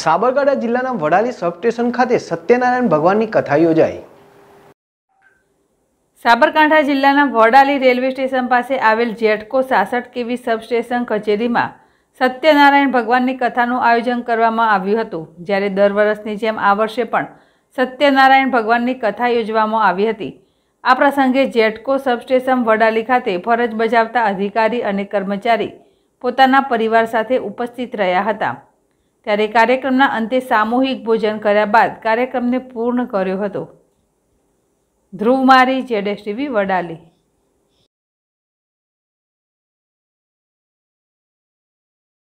સાબરકાંઠા જિલ્લાના વડાલી સબસ્ટેશન ખાતે સત્યનારાયણ ભગવાનની કથા યોજાઈ સાબરકાંઠા જિલ્લાના વડાલી રેલવે સ્ટેશન પાસે આવેલ જેઠકો સાસઠ કેવી સબસ્ટેશન કચેરીમાં સત્યનારાયણ ભગવાનની કથાનું આયોજન કરવામાં આવ્યું હતું જ્યારે દર વર્ષની જેમ આ વર્ષે પણ સત્યનારાયણ ભગવાનની કથા યોજવામાં આવી હતી આ પ્રસંગે જેટકો સબસ્ટેશન વડાલી ખાતે ફરજ બજાવતા અધિકારી અને કર્મચારી પોતાના પરિવાર સાથે ઉપસ્થિત રહ્યા હતા ત્યારે કાર્યક્રમના અંતે સામૂહિક ભોજન કર્યા બાદ કાર્યક્રમને પૂર્ણ કર્યો હતો ધ્રુવ મારી જેડેશ ટીવી વડાલી